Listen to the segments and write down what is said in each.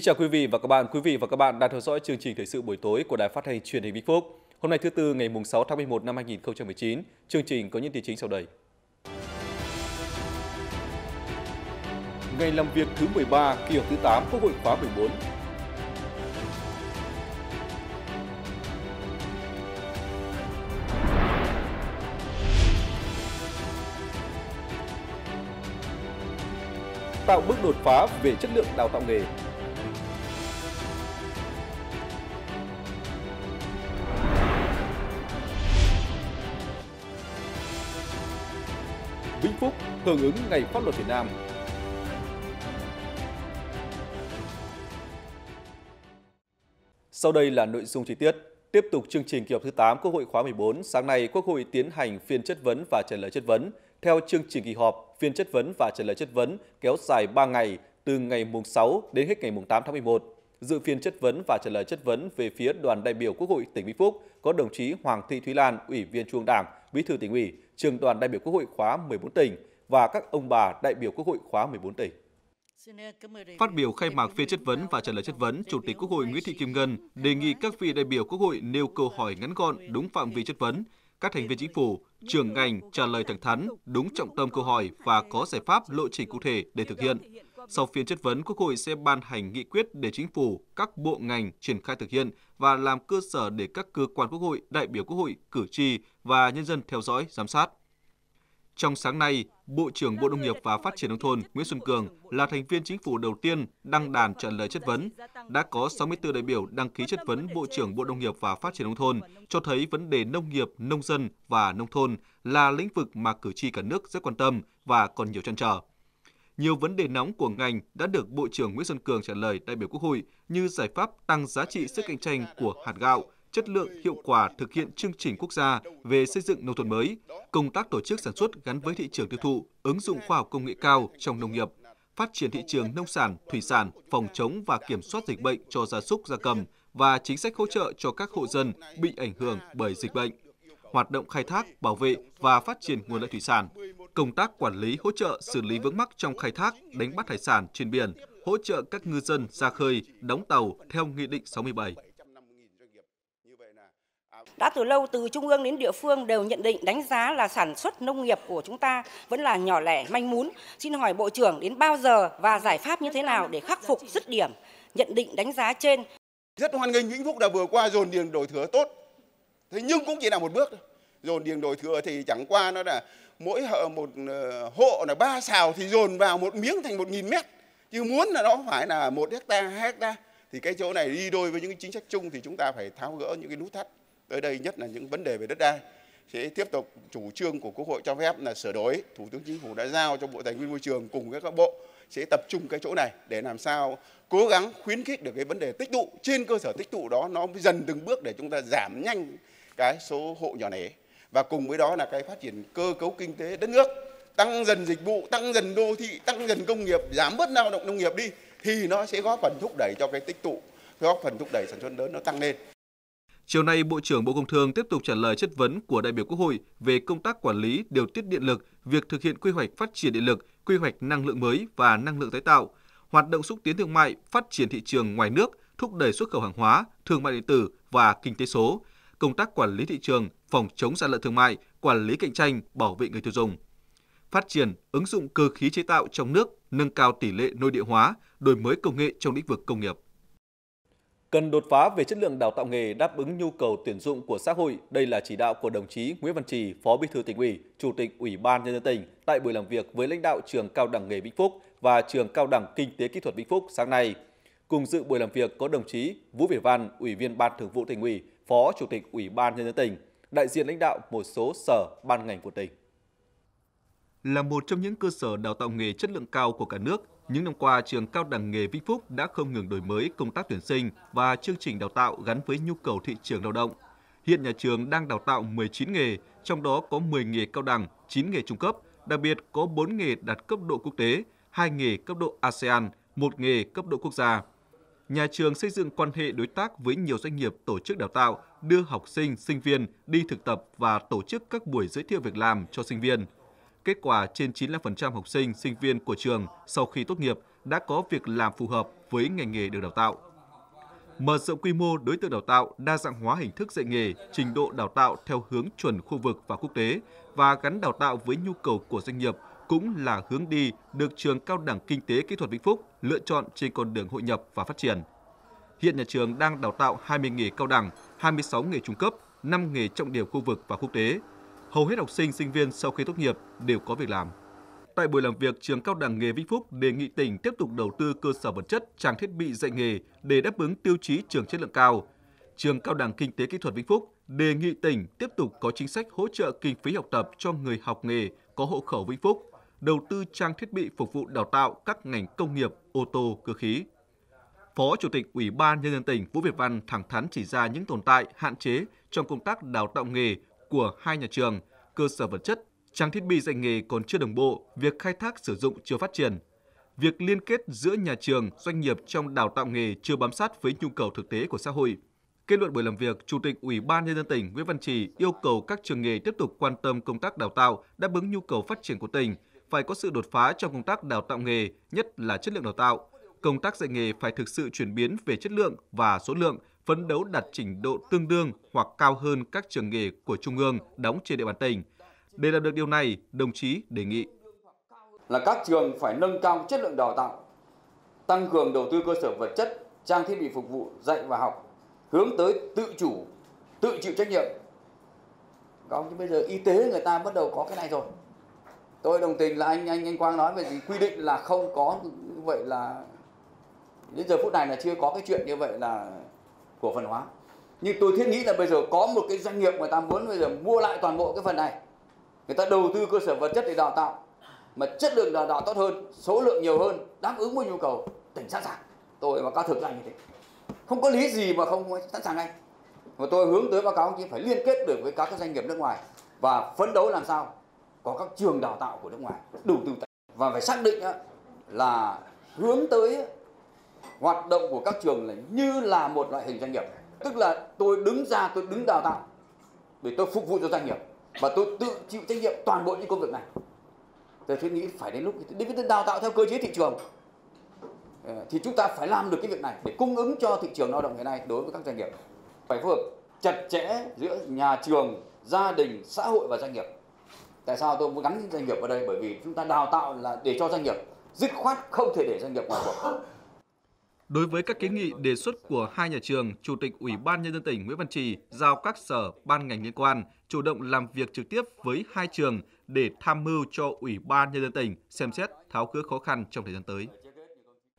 Kính chào quý vị và các bạn. Quý vị và các bạn đang theo dõi chương trình thời sự buổi tối của Đài Phát thanh Truyền hình Vĩnh Phúc. Hôm nay thứ tư ngày mùng 6 tháng 11 năm 2019, chương trình có những tin chính sau đây. Ngày làm việc thứ 13, kỳ họp thứ 8 Quốc hội khóa 14. tạo bước đột phá về chất lượng đào tạo nghề hưởng ứng Ngày Pháp luật Việt Nam. Sau đây là nội dung chi tiết. Tiếp tục chương trình kỳ họp thứ 8 Quốc hội khóa 14, sáng nay Quốc hội tiến hành phiên chất vấn và trả lời chất vấn. Theo chương trình kỳ họp, phiên chất vấn và trả lời chất vấn kéo dài 3 ngày từ ngày mùng 6 đến hết ngày mùng 8 tháng 11. Dự phiên chất vấn và trả lời chất vấn về phía đoàn đại biểu Quốc hội tỉnh Vĩnh Phúc có đồng chí Hoàng Thị Thúy Lan, Ủy viên Trung Đảng, Bí thư tỉnh ủy, trường đoàn đại biểu Quốc hội khóa 14 tỉnh, và các ông bà đại biểu Quốc hội khóa 14 tỉnh. Phát biểu khai mạc phiên chất vấn và trả lời chất vấn, Chủ tịch Quốc hội Nguyễn Thị Kim Ngân đề nghị các vị đại biểu Quốc hội nêu câu hỏi ngắn gọn đúng phạm vi chất vấn, các thành viên chính phủ, trưởng ngành trả lời thẳng thắn, đúng trọng tâm câu hỏi và có giải pháp lộ trình cụ thể để thực hiện. Sau phiên chất vấn, Quốc hội sẽ ban hành nghị quyết để chính phủ, các bộ ngành triển khai thực hiện và làm cơ sở để các cơ quan Quốc hội, đại biểu Quốc hội, cử tri và nhân dân theo dõi, giám sát. Trong sáng nay, Bộ trưởng Bộ Nông nghiệp và Phát triển Nông thôn Nguyễn Xuân Cường là thành viên chính phủ đầu tiên đăng đàn trả lời chất vấn. Đã có 64 đại biểu đăng ký chất vấn Bộ trưởng Bộ Nông nghiệp và Phát triển Nông thôn, cho thấy vấn đề nông nghiệp, nông dân và nông thôn là lĩnh vực mà cử tri cả nước rất quan tâm và còn nhiều trăn trở. Nhiều vấn đề nóng của ngành đã được Bộ trưởng Nguyễn Xuân Cường trả lời đại biểu Quốc hội như giải pháp tăng giá trị sức cạnh tranh của hạt gạo, chất lượng, hiệu quả thực hiện chương trình quốc gia về xây dựng nông thôn mới, công tác tổ chức sản xuất gắn với thị trường tiêu thụ, ứng dụng khoa học công nghệ cao trong nông nghiệp, phát triển thị trường nông sản, thủy sản, phòng chống và kiểm soát dịch bệnh cho gia súc gia cầm và chính sách hỗ trợ cho các hộ dân bị ảnh hưởng bởi dịch bệnh, hoạt động khai thác, bảo vệ và phát triển nguồn lợi thủy sản, công tác quản lý hỗ trợ xử lý vướng mắc trong khai thác, đánh bắt hải sản trên biển, hỗ trợ các ngư dân ra khơi, đóng tàu theo Nghị định 67. Đã từ lâu từ trung ương đến địa phương đều nhận định đánh giá là sản xuất nông nghiệp của chúng ta vẫn là nhỏ lẻ manh mún. Xin hỏi Bộ trưởng đến bao giờ và giải pháp như thế nào để khắc phục dứt điểm nhận định đánh giá trên? Rất hoan nghênh Vĩnh Phúc đã vừa qua dồn điền đổi thừa tốt. Thế nhưng cũng chỉ là một bước Dồn điền đổi thừa thì chẳng qua nó là mỗi hộ một ờ, hộ là ba xào thì dồn vào một miếng thành một nghìn mét. Chứ muốn là nó phải là một hecta hai hecta thì cái chỗ này đi đôi với những chính sách chung thì chúng ta phải tháo gỡ những cái nút thắt tới đây nhất là những vấn đề về đất đai sẽ tiếp tục chủ trương của Quốc hội cho phép là sửa đổi. Thủ tướng Chính phủ đã giao cho Bộ Tài nguyên Môi trường cùng với các bộ sẽ tập trung cái chỗ này để làm sao cố gắng khuyến khích được cái vấn đề tích tụ trên cơ sở tích tụ đó nó dần từng bước để chúng ta giảm nhanh cái số hộ nhỏ lẻ và cùng với đó là cái phát triển cơ cấu kinh tế đất nước tăng dần dịch vụ tăng dần đô thị tăng dần công nghiệp giảm bớt lao động nông nghiệp đi thì nó sẽ góp phần thúc đẩy cho cái tích tụ góp phần thúc đẩy sản xuất lớn nó tăng lên Chiều nay, Bộ trưởng Bộ Công Thương tiếp tục trả lời chất vấn của đại biểu Quốc hội về công tác quản lý điều tiết điện lực, việc thực hiện quy hoạch phát triển điện lực, quy hoạch năng lượng mới và năng lượng tái tạo, hoạt động xúc tiến thương mại, phát triển thị trường ngoài nước, thúc đẩy xuất khẩu hàng hóa, thương mại điện tử và kinh tế số, công tác quản lý thị trường, phòng chống gian lận thương mại, quản lý cạnh tranh, bảo vệ người tiêu dùng. Phát triển, ứng dụng cơ khí chế tạo trong nước, nâng cao tỷ lệ nội địa hóa, đổi mới công nghệ trong lĩnh vực công nghiệp. Cần đột phá về chất lượng đào tạo nghề đáp ứng nhu cầu tuyển dụng của xã hội, đây là chỉ đạo của đồng chí Nguyễn Văn Trì, Phó Bí thư tỉnh ủy, Chủ tịch Ủy ban nhân dân tỉnh tại buổi làm việc với lãnh đạo trường Cao đẳng nghề Vĩnh Phúc và trường Cao đẳng Kinh tế Kỹ thuật Vĩnh Phúc sáng nay. Cùng dự buổi làm việc có đồng chí Vũ Việt Văn, Ủy viên Ban Thường vụ tỉnh ủy, Phó Chủ tịch Ủy ban nhân dân tỉnh, đại diện lãnh đạo một số sở ban ngành của tỉnh. Là một trong những cơ sở đào tạo nghề chất lượng cao của cả nước, những năm qua, trường Cao đẳng nghề Vĩnh Phúc đã không ngừng đổi mới công tác tuyển sinh và chương trình đào tạo gắn với nhu cầu thị trường lao động. Hiện nhà trường đang đào tạo 19 nghề, trong đó có 10 nghề cao đẳng, 9 nghề trung cấp, đặc biệt có 4 nghề đạt cấp độ quốc tế, 2 nghề cấp độ ASEAN, 1 nghề cấp độ quốc gia. Nhà trường xây dựng quan hệ đối tác với nhiều doanh nghiệp tổ chức đào tạo, đưa học sinh, sinh viên đi thực tập và tổ chức các buổi giới thiệu việc làm cho sinh viên – Kết quả trên 95% học sinh, sinh viên của trường sau khi tốt nghiệp đã có việc làm phù hợp với ngành nghề được đào tạo. Mở rộng quy mô đối tượng đào tạo, đa dạng hóa hình thức dạy nghề, trình độ đào tạo theo hướng chuẩn khu vực và quốc tế và gắn đào tạo với nhu cầu của doanh nghiệp cũng là hướng đi được trường Cao đẳng Kinh tế Kỹ thuật Vĩnh Phúc lựa chọn trên con đường hội nhập và phát triển. Hiện nhà trường đang đào tạo 20 nghề cao đẳng, 26 nghề trung cấp, 5 nghề trọng điểm khu vực và quốc tế, hầu hết học sinh, sinh viên sau khi tốt nghiệp đều có việc làm. Tại buổi làm việc, trường Cao đẳng nghề Vĩnh Phúc đề nghị tỉnh tiếp tục đầu tư cơ sở vật chất, trang thiết bị dạy nghề để đáp ứng tiêu chí trường chất lượng cao. Trường Cao đẳng Kinh tế Kỹ thuật Vĩnh Phúc đề nghị tỉnh tiếp tục có chính sách hỗ trợ kinh phí học tập cho người học nghề có hộ khẩu Vĩnh Phúc, đầu tư trang thiết bị phục vụ đào tạo các ngành công nghiệp, ô tô, cơ khí. Phó Chủ tịch Ủy ban Nhân dân tỉnh Vũ Việt Văn thẳng thắn chỉ ra những tồn tại, hạn chế trong công tác đào tạo nghề của hai nhà trường, cơ sở vật chất, trang thiết bị dạy nghề còn chưa đồng bộ, việc khai thác sử dụng chưa phát triển. Việc liên kết giữa nhà trường, doanh nghiệp trong đào tạo nghề chưa bám sát với nhu cầu thực tế của xã hội. Kết luận buổi làm việc, Chủ tịch Ủy ban nhân dân tỉnh Nguyễn Văn Trì yêu cầu các trường nghề tiếp tục quan tâm công tác đào tạo đáp ứng nhu cầu phát triển của tỉnh, phải có sự đột phá trong công tác đào tạo nghề, nhất là chất lượng đào tạo. Công tác dạy nghề phải thực sự chuyển biến về chất lượng và số lượng phấn đấu đạt trình độ tương đương hoặc cao hơn các trường nghề của Trung ương đóng trên địa bàn tỉnh. Để làm được điều này, đồng chí đề nghị là các trường phải nâng cao chất lượng đào tạo, tăng cường đầu tư cơ sở vật chất, trang thiết bị phục vụ dạy và học, hướng tới tự chủ, tự chịu trách nhiệm. Còn chứ bây giờ y tế người ta bắt đầu có cái này rồi. Tôi đồng tình là anh anh anh Quang nói về gì quy định là không có như vậy là đến giờ phút này là chưa có cái chuyện như vậy là cổ phần hóa nhưng tôi thiết nghĩ là bây giờ có một cái doanh nghiệp người ta muốn bây giờ mua lại toàn bộ cái phần này người ta đầu tư cơ sở vật chất để đào tạo mà chất lượng đào tạo tốt hơn số lượng nhiều hơn đáp ứng với nhu cầu tỉnh sẵn sàng tôi và các thực hành như thế không có lý gì mà không sẵn sàng ngay Và tôi hướng tới báo cáo chỉ phải liên kết được với các cái doanh nghiệp nước ngoài và phấn đấu làm sao có các trường đào tạo của nước ngoài đủ tư và phải xác định là hướng tới hoạt động của các trường là như là một loại hình doanh nghiệp tức là tôi đứng ra tôi đứng đào tạo để tôi phục vụ cho doanh nghiệp và tôi tự chịu trách nhiệm toàn bộ những công việc này tôi suy nghĩ phải đến lúc đến cái đào tạo theo cơ chế thị trường ờ, thì chúng ta phải làm được cái việc này để cung ứng cho thị trường lao động hiện nay đối với các doanh nghiệp phải phù hợp chặt chẽ giữa nhà trường gia đình xã hội và doanh nghiệp tại sao tôi muốn gắn doanh nghiệp vào đây bởi vì chúng ta đào tạo là để cho doanh nghiệp dứt khoát không thể để doanh nghiệp ngoài cuộc Đối với các kiến nghị đề xuất của hai nhà trường, Chủ tịch Ủy ban Nhân dân tỉnh Nguyễn Văn Trì giao các sở, ban ngành liên quan chủ động làm việc trực tiếp với hai trường để tham mưu cho Ủy ban Nhân dân tỉnh xem xét tháo gỡ khó khăn trong thời gian tới.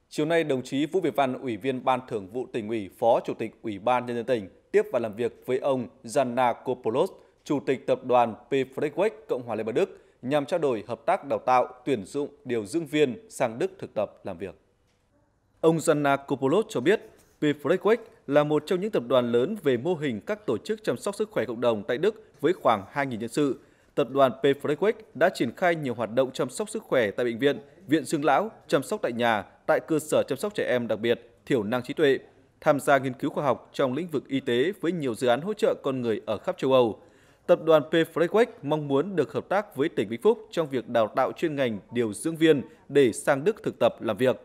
Chiều nay, đồng chí Vũ Việt Văn, Ủy viên Ban Thường vụ tỉnh ủy, Phó Chủ tịch Ủy ban Nhân dân tỉnh tiếp và làm việc với ông Janna Kopolos, Chủ tịch Tập đoàn P. Frederick Cộng hòa Liên bang Đức, nhằm trao đổi hợp tác đào tạo, tuyển dụng điều dưỡng viên sang Đức thực tập làm việc. Ông Zanakopoulos cho biết, Befrequake là một trong những tập đoàn lớn về mô hình các tổ chức chăm sóc sức khỏe cộng đồng tại Đức với khoảng 2.000 nhân sự. Tập đoàn Befrequake đã triển khai nhiều hoạt động chăm sóc sức khỏe tại bệnh viện, viện dưỡng lão, chăm sóc tại nhà, tại cơ sở chăm sóc trẻ em đặc biệt, thiểu năng trí tuệ, tham gia nghiên cứu khoa học trong lĩnh vực y tế với nhiều dự án hỗ trợ con người ở khắp châu Âu. Tập đoàn p mong muốn được hợp tác với tỉnh Vĩnh Phúc trong việc đào tạo chuyên ngành điều dưỡng viên để sang Đức thực tập làm việc.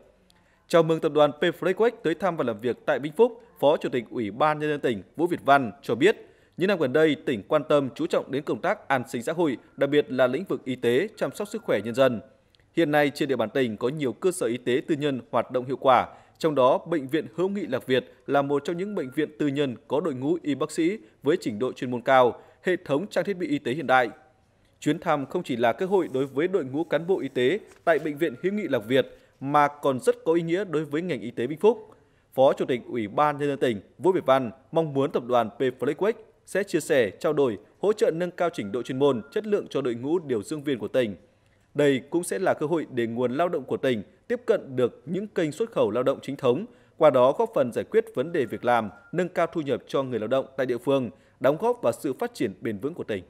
Chào mừng tập đoàn Pflegex tới thăm và làm việc tại Vĩnh Phúc, Phó Chủ tịch Ủy ban nhân dân tỉnh Vũ Việt Văn cho biết, những năm gần đây, tỉnh quan tâm chú trọng đến công tác an sinh xã hội, đặc biệt là lĩnh vực y tế, chăm sóc sức khỏe nhân dân. Hiện nay trên địa bàn tỉnh có nhiều cơ sở y tế tư nhân hoạt động hiệu quả, trong đó bệnh viện Hữu Nghị Lạc Việt là một trong những bệnh viện tư nhân có đội ngũ y bác sĩ với trình độ chuyên môn cao, hệ thống trang thiết bị y tế hiện đại. Chuyến thăm không chỉ là cơ hội đối với đội ngũ cán bộ y tế tại bệnh viện Hữu Nghị Lạc Việt mà còn rất có ý nghĩa đối với ngành y tế Vĩnh Phúc. Phó Chủ tịch Ủy ban Nhân dân tỉnh Vũ Việt Văn mong muốn tập đoàn P-Fleetway sẽ chia sẻ, trao đổi, hỗ trợ nâng cao trình độ chuyên môn, chất lượng cho đội ngũ điều dưỡng viên của tỉnh. Đây cũng sẽ là cơ hội để nguồn lao động của tỉnh tiếp cận được những kênh xuất khẩu lao động chính thống, qua đó góp phần giải quyết vấn đề việc làm, nâng cao thu nhập cho người lao động tại địa phương, đóng góp vào sự phát triển bền vững của tỉnh.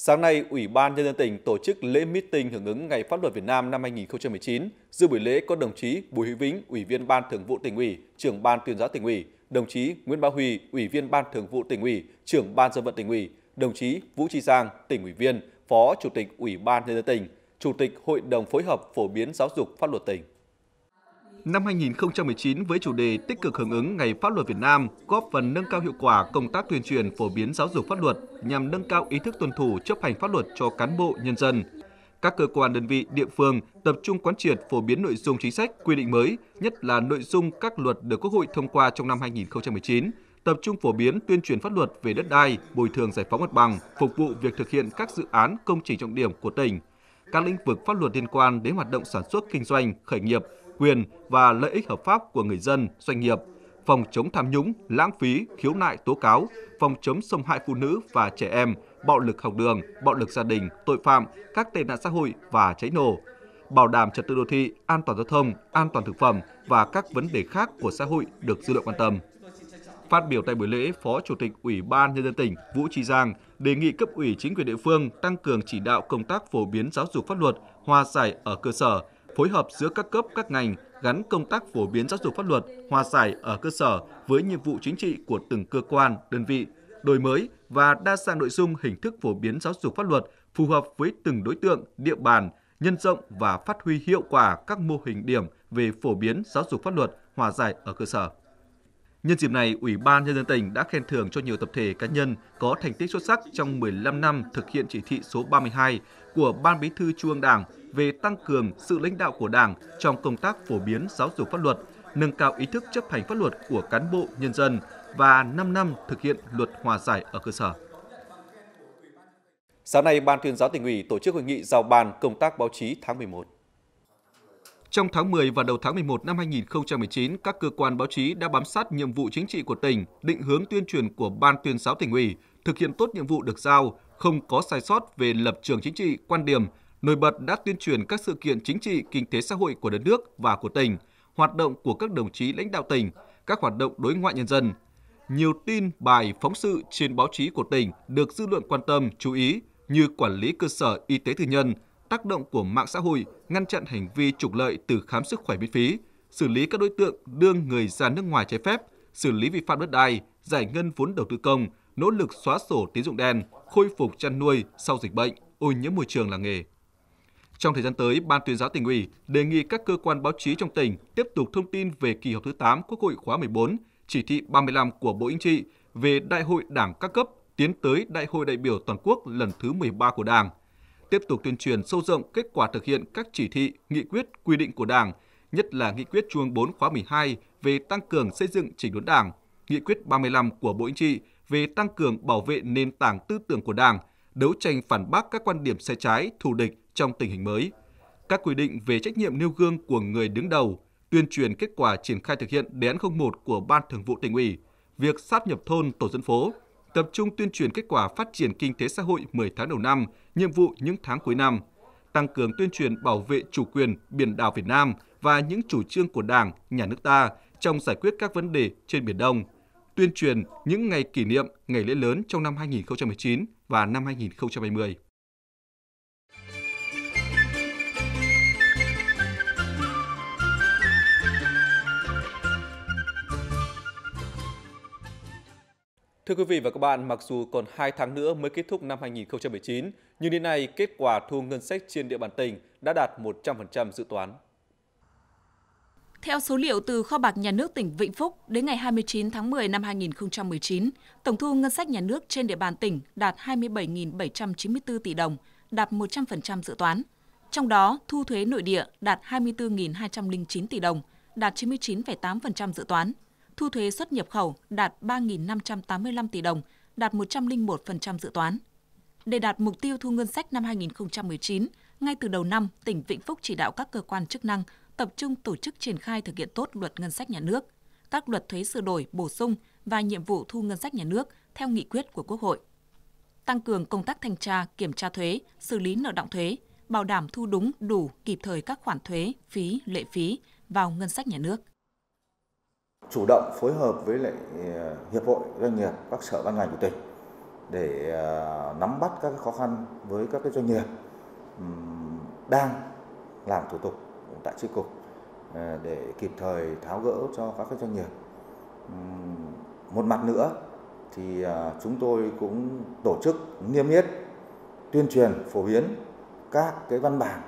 Sáng nay, Ủy ban Nhân dân tỉnh tổ chức lễ meeting hưởng ứng Ngày Pháp luật Việt Nam năm 2019. Dự buổi lễ có đồng chí Bùi Hữu Vĩnh, Ủy viên Ban Thường vụ Tỉnh ủy, Trưởng Ban Tuyên giáo Tỉnh ủy, đồng chí Nguyễn Bá Huy, Ủy viên Ban Thường vụ Tỉnh ủy, Trưởng Ban Dân vận Tỉnh ủy, đồng chí Vũ Tri Giang, Tỉnh ủy viên, Phó Chủ tịch Ủy ban Nhân dân tỉnh, Chủ tịch Hội đồng phối hợp phổ biến giáo dục pháp luật tỉnh năm 2019 với chủ đề tích cực hưởng ứng Ngày Pháp luật Việt Nam, góp phần nâng cao hiệu quả công tác tuyên truyền phổ biến giáo dục pháp luật nhằm nâng cao ý thức tuân thủ chấp hành pháp luật cho cán bộ nhân dân. Các cơ quan đơn vị địa phương tập trung quán triệt phổ biến nội dung chính sách quy định mới, nhất là nội dung các luật được Quốc hội thông qua trong năm 2019, tập trung phổ biến tuyên truyền pháp luật về đất đai, bồi thường giải phóng mặt bằng, phục vụ việc thực hiện các dự án công trình trọng điểm của tỉnh các lĩnh vực pháp luật liên quan đến hoạt động sản xuất kinh doanh, khởi nghiệp, quyền và lợi ích hợp pháp của người dân, doanh nghiệp, phòng chống tham nhũng, lãng phí, khiếu nại tố cáo, phòng chống xâm hại phụ nữ và trẻ em, bạo lực học đường, bạo lực gia đình, tội phạm, các tệ nạn xã hội và cháy nổ, bảo đảm trật tự đô thị, an toàn giao thông, an toàn thực phẩm và các vấn đề khác của xã hội được dư luận quan tâm. Phát biểu tại buổi lễ, Phó Chủ tịch Ủy ban Nhân dân tỉnh Vũ Trí Giang đề nghị cấp ủy chính quyền địa phương tăng cường chỉ đạo công tác phổ biến giáo dục pháp luật, hòa giải ở cơ sở, phối hợp giữa các cấp các ngành gắn công tác phổ biến giáo dục pháp luật hòa giải ở cơ sở với nhiệm vụ chính trị của từng cơ quan, đơn vị, đổi mới và đa dạng nội dung hình thức phổ biến giáo dục pháp luật phù hợp với từng đối tượng, địa bàn, nhân rộng và phát huy hiệu quả các mô hình điểm về phổ biến giáo dục pháp luật hòa giải ở cơ sở. Nhân dịp này, Ủy ban Nhân dân tỉnh đã khen thưởng cho nhiều tập thể cá nhân có thành tích xuất sắc trong 15 năm thực hiện chỉ thị số 32 của Ban Bí thư Trung ương Đảng về tăng cường sự lãnh đạo của Đảng trong công tác phổ biến giáo dục pháp luật, nâng cao ý thức chấp hành pháp luật của cán bộ, nhân dân và 5 năm thực hiện luật hòa giải ở cơ sở. Sáng nay, Ban tuyên giáo tỉnh ủy tổ chức hội nghị giao ban công tác báo chí tháng 11. Trong tháng 10 và đầu tháng 11 năm 2019, các cơ quan báo chí đã bám sát nhiệm vụ chính trị của tỉnh, định hướng tuyên truyền của Ban tuyên giáo tỉnh ủy, thực hiện tốt nhiệm vụ được giao, không có sai sót về lập trường chính trị, quan điểm, nổi bật đã tuyên truyền các sự kiện chính trị, kinh tế xã hội của đất nước và của tỉnh, hoạt động của các đồng chí lãnh đạo tỉnh, các hoạt động đối ngoại nhân dân. Nhiều tin bài phóng sự trên báo chí của tỉnh được dư luận quan tâm, chú ý như quản lý cơ sở y tế tư nhân, tác động của mạng xã hội, ngăn chặn hành vi trục lợi từ khám sức khỏe miễn phí, xử lý các đối tượng đưa người ra nước ngoài trái phép, xử lý vi phạm đất đai, giải ngân vốn đầu tư công, nỗ lực xóa sổ tín dụng đen, khôi phục chăn nuôi sau dịch bệnh, ô nhiễm môi trường làng nghề. Trong thời gian tới, Ban tuyên giáo tỉnh ủy đề nghị các cơ quan báo chí trong tỉnh tiếp tục thông tin về kỳ họp thứ 8 Quốc hội khóa 14, chỉ thị 35 của Bộ Chính trị về Đại hội Đảng các cấp tiến tới Đại hội đại biểu toàn quốc lần thứ 13 của Đảng – tiếp tục tuyên truyền sâu rộng kết quả thực hiện các chỉ thị, nghị quyết, quy định của Đảng, nhất là nghị quyết Trung ương 4 khóa 12 về tăng cường xây dựng chỉnh đốn Đảng, nghị quyết 35 của Bộ Chính trị về tăng cường bảo vệ nền tảng tư tưởng của Đảng, đấu tranh phản bác các quan điểm sai trái, thù địch trong tình hình mới. Các quy định về trách nhiệm nêu gương của người đứng đầu, tuyên truyền kết quả triển khai thực hiện đề án 01 của Ban Thường vụ tỉnh ủy, việc sáp nhập thôn tổ dân phố, tập trung tuyên truyền kết quả phát triển kinh tế xã hội 10 tháng đầu năm, nhiệm vụ những tháng cuối năm, tăng cường tuyên truyền bảo vệ chủ quyền biển đảo Việt Nam và những chủ trương của Đảng, Nhà nước ta trong giải quyết các vấn đề trên Biển Đông, tuyên truyền những ngày kỷ niệm, ngày lễ lớn trong năm 2019 và năm 2020. Thưa quý vị và các bạn, mặc dù còn 2 tháng nữa mới kết thúc năm 2019, nhưng đến nay kết quả thu ngân sách trên địa bàn tỉnh đã đạt 100% dự toán. Theo số liệu từ Kho bạc Nhà nước tỉnh Vĩnh Phúc, đến ngày 29 tháng 10 năm 2019, tổng thu ngân sách nhà nước trên địa bàn tỉnh đạt 27.794 tỷ đồng, đạt 100% dự toán. Trong đó, thu thuế nội địa đạt 24.209 tỷ đồng, đạt 99,8% dự toán thu thuế xuất nhập khẩu đạt 3.585 tỷ đồng, đạt 101% dự toán. Để đạt mục tiêu thu ngân sách năm 2019, ngay từ đầu năm, tỉnh Vĩnh Phúc chỉ đạo các cơ quan chức năng tập trung tổ chức triển khai thực hiện tốt luật ngân sách nhà nước, các luật thuế sửa đổi, bổ sung và nhiệm vụ thu ngân sách nhà nước theo nghị quyết của Quốc hội. Tăng cường công tác thanh tra, kiểm tra thuế, xử lý nợ động thuế, bảo đảm thu đúng, đủ, kịp thời các khoản thuế, phí, lệ phí vào ngân sách nhà nước chủ động phối hợp với lại ờ, hiệp hội doanh nghiệp các sở ban ngành của tỉnh để ờ, nắm bắt các khó khăn với các cái doanh nghiệp đang làm thủ tục tại tri cục ờ, để kịp thời tháo gỡ cho các cái doanh nghiệp. Một mặt nữa thì chúng tôi cũng tổ chức niêm yết tuyên truyền phổ biến các cái văn bản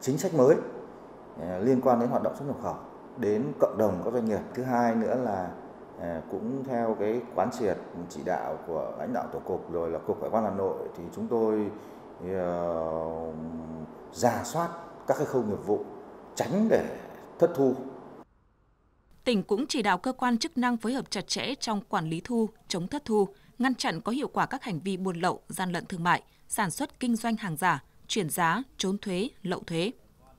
chính sách mới liên quan đến hoạt động xuất nhập khẩu đến cộng đồng các doanh nghiệp thứ hai nữa là à, cũng theo cái quán triệt chỉ đạo của lãnh đạo tổ cục rồi là cục hải quan hà nội thì chúng tôi ờ, giả soát các cái khâu nghiệp vụ tránh để thất thu tỉnh cũng chỉ đạo cơ quan chức năng phối hợp chặt chẽ trong quản lý thu chống thất thu ngăn chặn có hiệu quả các hành vi buôn lậu gian lận thương mại sản xuất kinh doanh hàng giả chuyển giá trốn thuế lậu thuế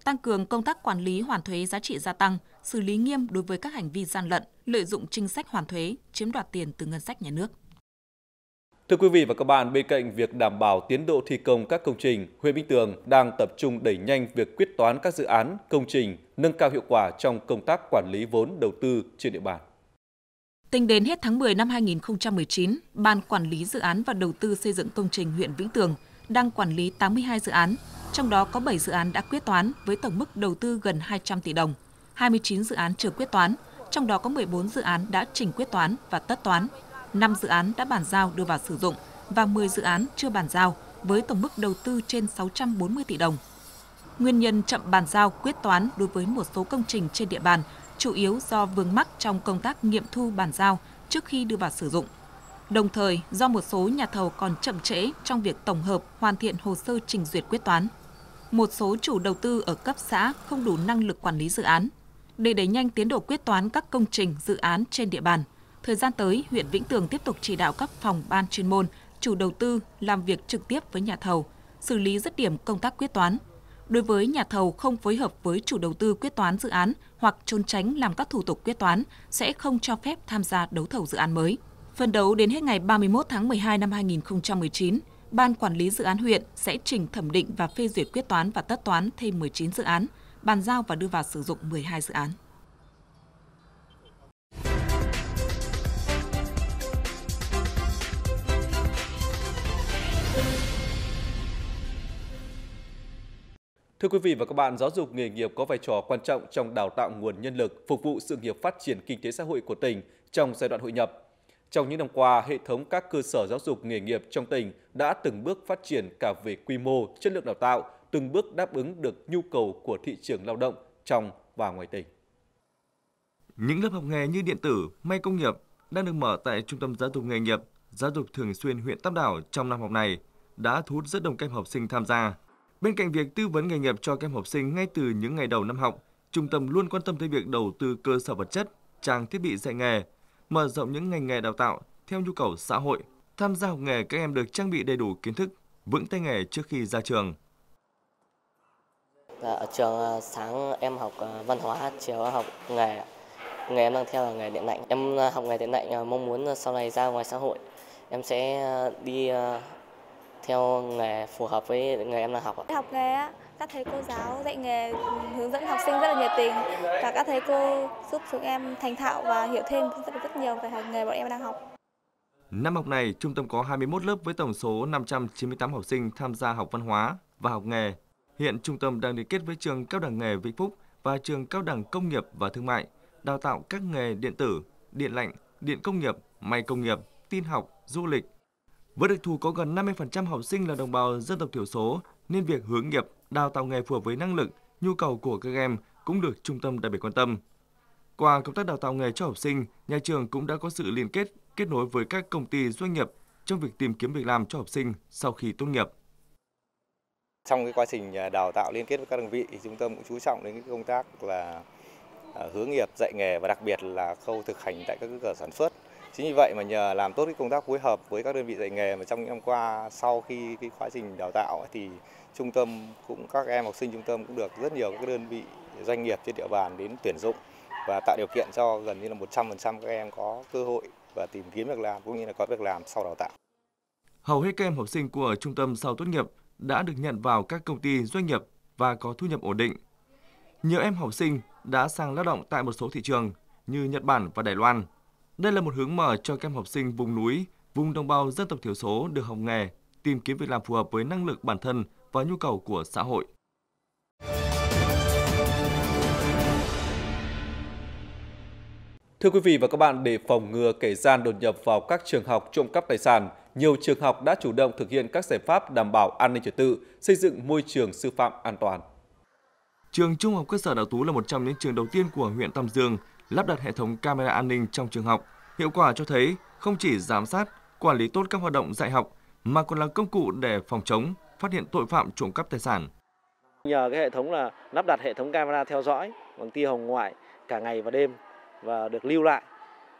tăng cường công tác quản lý hoàn thuế giá trị gia tăng, xử lý nghiêm đối với các hành vi gian lận, lợi dụng chính sách hoàn thuế, chiếm đoạt tiền từ ngân sách nhà nước. Thưa quý vị và các bạn, bên cạnh việc đảm bảo tiến độ thi công các công trình, huyện Bình Tường đang tập trung đẩy nhanh việc quyết toán các dự án, công trình, nâng cao hiệu quả trong công tác quản lý vốn đầu tư trên địa bàn. Tính đến hết tháng 10 năm 2019, Ban Quản lý Dự án và Đầu tư Xây dựng Công trình huyện Vĩnh Tường đang quản lý 82 dự án trong đó có 7 dự án đã quyết toán với tổng mức đầu tư gần 200 tỷ đồng, 29 dự án chưa quyết toán, trong đó có 14 dự án đã trình quyết toán và tất toán, 5 dự án đã bàn giao đưa vào sử dụng và 10 dự án chưa bàn giao với tổng mức đầu tư trên 640 tỷ đồng. Nguyên nhân chậm bàn giao quyết toán đối với một số công trình trên địa bàn chủ yếu do vướng mắc trong công tác nghiệm thu bàn giao trước khi đưa vào sử dụng. Đồng thời, do một số nhà thầu còn chậm trễ trong việc tổng hợp hoàn thiện hồ sơ trình duyệt quyết toán một số chủ đầu tư ở cấp xã không đủ năng lực quản lý dự án. Để đẩy nhanh tiến độ quyết toán các công trình, dự án trên địa bàn, thời gian tới, huyện Vĩnh Tường tiếp tục chỉ đạo các phòng ban chuyên môn, chủ đầu tư làm việc trực tiếp với nhà thầu, xử lý dứt điểm công tác quyết toán. Đối với nhà thầu không phối hợp với chủ đầu tư quyết toán dự án hoặc trốn tránh làm các thủ tục quyết toán sẽ không cho phép tham gia đấu thầu dự án mới. Phân đấu đến hết ngày 31 tháng 12 năm 2019, Ban Quản lý Dự án huyện sẽ trình thẩm định và phê duyệt quyết toán và tất toán thêm 19 dự án, bàn giao và đưa vào sử dụng 12 dự án. Thưa quý vị và các bạn, giáo dục nghề nghiệp có vai trò quan trọng trong đào tạo nguồn nhân lực phục vụ sự nghiệp phát triển kinh tế xã hội của tỉnh trong giai đoạn hội nhập. Trong những năm qua, hệ thống các cơ sở giáo dục nghề nghiệp trong tỉnh đã từng bước phát triển cả về quy mô, chất lượng đào tạo, từng bước đáp ứng được nhu cầu của thị trường lao động trong và ngoài tỉnh. Những lớp học nghề như điện tử, may công nghiệp đang được mở tại Trung tâm Giáo dục Nghề nghiệp, Giáo dục Thường xuyên huyện Tam Đảo trong năm học này đã thu hút rất đông các em học sinh tham gia. Bên cạnh việc tư vấn nghề nghiệp cho các em học sinh ngay từ những ngày đầu năm học, trung tâm luôn quan tâm tới việc đầu tư cơ sở vật chất, trang thiết bị dạy nghề, mở rộng những ngành nghề đào tạo theo nhu cầu xã hội. Tham gia học nghề các em được trang bị đầy đủ kiến thức, vững tay nghề trước khi ra trường. Ở trường à, sáng em học à, văn hóa, chiều học nghề. Nghề em đang theo là nghề điện lạnh. Em à, học nghề điện lạnh mong muốn sau này ra ngoài xã hội em sẽ đi theo nghề phù hợp với nghề em đang học. Học nghề á các thầy cô giáo dạy nghề hướng dẫn học sinh rất là nhiệt tình và các thầy cô giúp chúng em thành thạo và hiểu thêm rất, rất nhiều về nghề bọn em đang học. Năm học này, trung tâm có 21 lớp với tổng số 598 học sinh tham gia học văn hóa và học nghề. Hiện trung tâm đang liên kết với trường Cao đẳng nghề Vĩnh Phúc và trường Cao đẳng Công nghiệp và Thương mại đào tạo các nghề điện tử, điện lạnh, điện công nghiệp, may công nghiệp, tin học, du lịch. Với đặc thù có gần 50% học sinh là đồng bào dân tộc thiểu số nên việc hướng nghiệp đào tạo nghề phù hợp với năng lực, nhu cầu của các em cũng được trung tâm đặc biệt quan tâm. Qua công tác đào tạo nghề cho học sinh, nhà trường cũng đã có sự liên kết, kết nối với các công ty doanh nghiệp trong việc tìm kiếm việc làm cho học sinh sau khi tốt nghiệp. Trong cái quá trình à, đào tạo liên kết với các đơn vị, thì trung tâm cũng chú trọng đến cái công tác là à, hướng nghiệp, dạy nghề và đặc biệt là khâu thực hành tại các cơ sở sản xuất Chính vì vậy mà nhờ làm tốt cái công tác phối hợp với các đơn vị dạy nghề mà trong những năm qua sau khi cái quá trình đào tạo thì trung tâm cũng các em học sinh trung tâm cũng được rất nhiều các đơn vị doanh nghiệp trên địa bàn đến tuyển dụng và tạo điều kiện cho gần như là 100% các em có cơ hội và tìm kiếm việc làm cũng như là có việc làm sau đào tạo. Hầu hết các em học sinh của trung tâm sau tốt nghiệp đã được nhận vào các công ty doanh nghiệp và có thu nhập ổn định. Nhiều em học sinh đã sang lao động tại một số thị trường như Nhật Bản và Đài Loan. Đây là một hướng mở cho các em học sinh vùng núi, vùng đồng bào dân tộc thiểu số được học nghề, tìm kiếm việc làm phù hợp với năng lực bản thân và nhu cầu của xã hội. Thưa quý vị và các bạn, để phòng ngừa kẻ gian đột nhập vào các trường học trộm cắp tài sản, nhiều trường học đã chủ động thực hiện các giải pháp đảm bảo an ninh trật tự, xây dựng môi trường sư phạm an toàn. Trường Trung học cơ sở Đào Tú là một trong những trường đầu tiên của huyện Tam Dương lắp đặt hệ thống camera an ninh trong trường học, hiệu quả cho thấy không chỉ giám sát, quản lý tốt các hoạt động dạy học mà còn là công cụ để phòng chống, phát hiện tội phạm trộm cắp tài sản. Nhờ cái hệ thống là lắp đặt hệ thống camera theo dõi bằng tia hồng ngoại cả ngày và đêm và được lưu lại.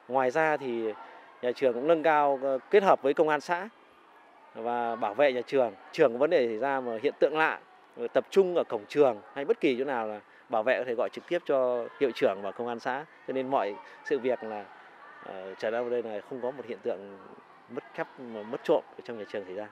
Ngoài ra thì nhà trường cũng nâng cao ờ, kết hợp với công an xã và bảo vệ nhà trường. Trường có vấn đề xảy ra mà hiện tượng lạ tập trung ở cổng trường hay bất kỳ chỗ nào là bảo vệ có thể gọi trực tiếp cho hiệu trưởng và công an xã cho nên mọi sự việc là ờ, trở ra đây là không có một hiện tượng mất cắp mất trộm ở trong nhà trường xảy ra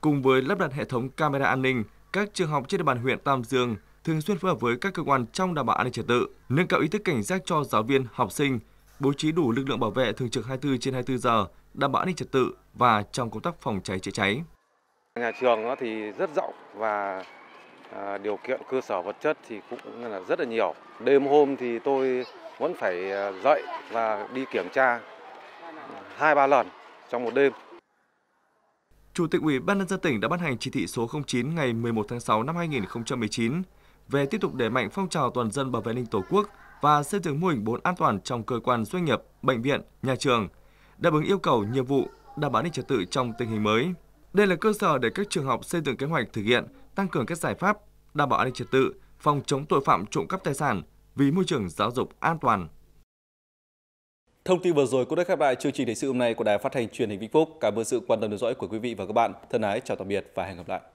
cùng với lắp đặt hệ thống camera an ninh các trường học trên địa bàn huyện Tam Dương thường xuyên phối hợp với các cơ quan trong đảm bảo an ninh trật tự, nâng cao ý thức cảnh giác cho giáo viên, học sinh, bố trí đủ lực lượng bảo vệ thường trực 24 trên 24 giờ, đảm bảo an ninh trật tự và trong công tác phòng cháy chữa cháy. Nhà trường thì rất rộng và À, điều kiện cơ sở vật chất thì cũng là rất là nhiều. Đêm hôm thì tôi vẫn phải à, dậy và đi kiểm tra hai ba lần trong một đêm. Chủ tịch Ủy ban nhân dân tỉnh đã ban hành chỉ thị số 09 ngày 11 tháng 6 năm 2019 về tiếp tục đẩy mạnh phong trào toàn dân bảo vệ an ninh Tổ quốc và xây dựng mô hình bốn an toàn trong cơ quan doanh nghiệp, bệnh viện, nhà trường, đáp ứng yêu cầu nhiệm vụ đảm bảo an ninh trật tự trong tình hình mới. Đây là cơ sở để các trường học xây dựng kế hoạch thực hiện tăng cường các giải pháp đảm bảo an ninh trật tự, phòng chống tội phạm trộm cắp tài sản vì môi trường giáo dục an toàn. Thông tin vừa rồi cũng đã khép lại chương trình thời sự hôm nay của Đài Phát thanh Truyền hình Vĩnh Phúc. Cảm ơn sự quan tâm theo dõi của quý vị và các bạn. Thân ái chào tạm biệt và hẹn gặp lại.